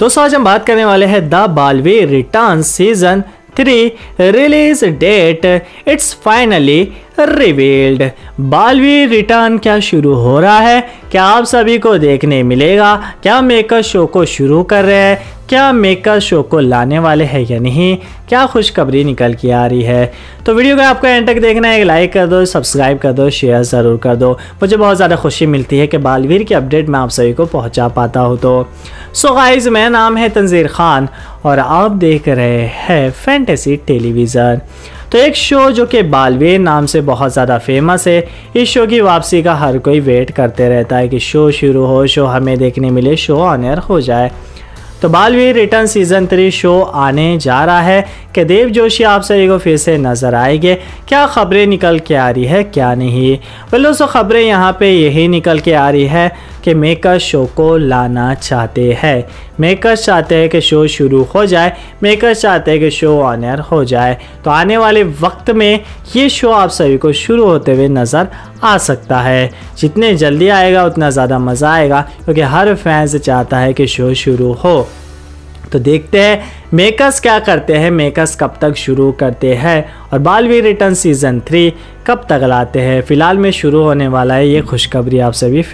दोस्तों आज हम बात करने वाले हैं the Baalveer return season three release date it's finally revealed Baalveer return क्या शुरू हो रहा है क्या आप सभी को देखने मिलेगा क्या मेकर शो को शुरू कर रहे हैं क्या मेकर शो को लाने वाले हैं या नहीं क्या खुशखबरी निकल के आ रही है तो वीडियो को आपको एंड तक देखना है लाइक कर दो सब्सक्राइब कर दो शेयर ज़रूर कर दो मुझे बहुत ज़्यादा खुशी मिलती है कि बालवीर की अपडेट मैं आप सभी को पहुंचा पाता हूँ तो सो गाइज मैं नाम है तंजीर खान और आप देख रहे हैं फैंटेसी टेलीविज़न तो एक शो जो कि बालवीर नाम से बहुत ज़्यादा फेमस है इस शो की वापसी का हर कोई वेट करते रहता है कि शो शुरू हो शो हमें देखने मिले शो ऑनर हो जाए तो Baalveer return season three show आने जा रहा है कि देव जोशी आप सभी को फिर से नज़र आएंगे क्या खबरें निकल के आ रही है क्या नहीं वेल दोस्तों खबरें यहाँ पे यही निकल के आ रही है कि मेकर शो को लाना चाहते हैं मेकर्स चाहते हैं कि शो शुरू हो जाए मेकर्स चाहते हैं कि शो ऑन एयर हो जाए तो आने वाले वक्त में ये शो आप सभी को शुरू होते हुए नज़र आ सकता है जितने जल्दी आएगा उतना ज़्यादा मज़ा आएगा क्योंकि हर फैंस चाहता है कि शो शुरू हो तो देखते हैं मेकर्स क्या करते हैं मेकर्स कब तक शुरू करते हैं और बालवीर रिटर्न सीज़न थ्री कब तक लाते हैं फिलहाल में शुरू होने वाला है ये खुशखबरी आप सभी